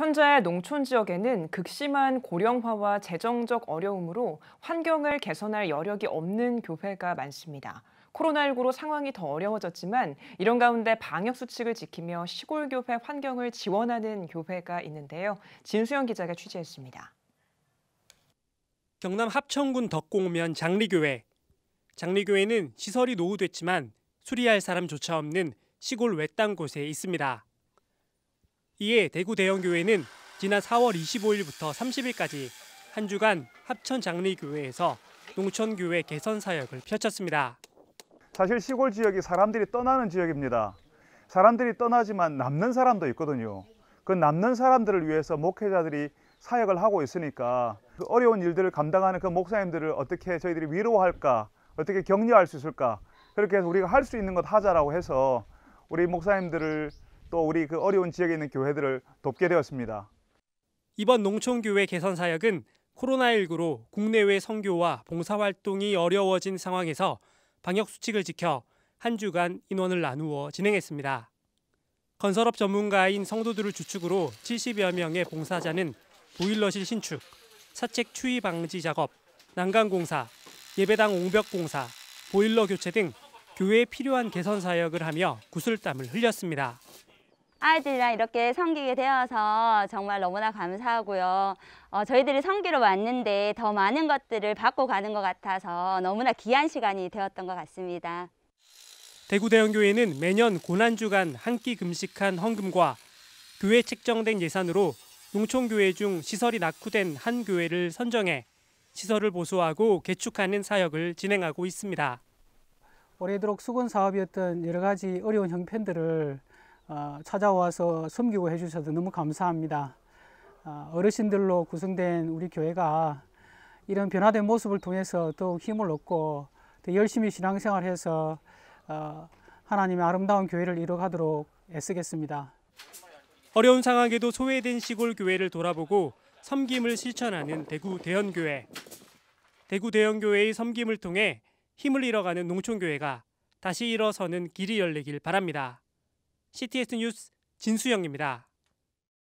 현재 농촌 지역에는 극심한 고령화와 재정적 어려움으로 환경을 개선할 여력이 없는 교회가 많습니다. 코로나19로 상황이 더 어려워졌지만 이런 가운데 방역 수칙을 지키며 시골 교회 환경을 지원하는 교회가 있는데요. 진수영 기자가 취재했습니다. 경남 합천군 덕공면 장리교회. 장리교회는 시설이 노후됐지만 수리할 사람조차 없는 시골 외딴 곳에 있습니다. 이에 대구 대형교회는 지난 4월 25일부터 30일까지 한 주간 합천 장리교회에서 농촌교회 개선 사역을 펼쳤습니다. 사실 시골 지역이 사람들이 떠나는 지역입니다. 사람들이 떠나지만 남는 사람도 있거든요. 그 남는 사람들을 위해서 목회자들이 사역을 하고 있으니까 그 어려운 일들을 감당하는 그 목사님들을 어떻게 저희들이 위로할까, 어떻게 격려할 수 있을까 그렇게 해서 우리가 할 수 있는 것 하자라고 해서 우리 목사님들을 또 우리 그 어려운 지역에 있는 교회들을 돕게 되었습니다. 이번 농촌교회 개선 사역은 코로나19로 국내외 선교와 봉사활동이 어려워진 상황에서 방역수칙을 지켜 한 주간 인원을 나누어 진행했습니다. 건설업 전문가인 성도들을 주축으로 70여 명의 봉사자는 보일러실 신축, 사책 추위 방지 작업, 난간 공사, 예배당 옹벽 공사, 보일러 교체 등 교회에 필요한 개선 사역을 하며 구슬땀을 흘렸습니다. 아이들이랑 이렇게 섬기게 되어서 정말 너무나 감사하고요. 어, 저희들이 섬기러 왔는데 더 많은 것들을 받고 가는 것 같아서 너무나 귀한 시간이 되었던 것 같습니다. 대구대형교회는 매년 고난주간 한 끼 금식한 헌금과 교회 책정된 예산으로 농촌교회 중 시설이 낙후된 한 교회를 선정해 시설을 보수하고 개축하는 사역을 진행하고 있습니다. 오래도록 수건 사업이었던 여러 가지 어려운 형편들을 어, 찾아와서 섬기고 해주셔서 너무 감사합니다. 어, 어르신들로 구성된 우리 교회가 이런 변화된 모습을 통해서 더욱 힘을 얻고 더 열심히 신앙생활해서 어, 하나님의 아름다운 교회를 이뤄가도록 애쓰겠습니다. 어려운 상황에도 소외된 시골 교회를 돌아보고 섬김을 실천하는 대구 대연교회. 대구 대연교회의 섬김을 통해 힘을 잃어가는 농촌교회가 다시 일어서는 길이 열리길 바랍니다. CTS 뉴스 진수영입니다.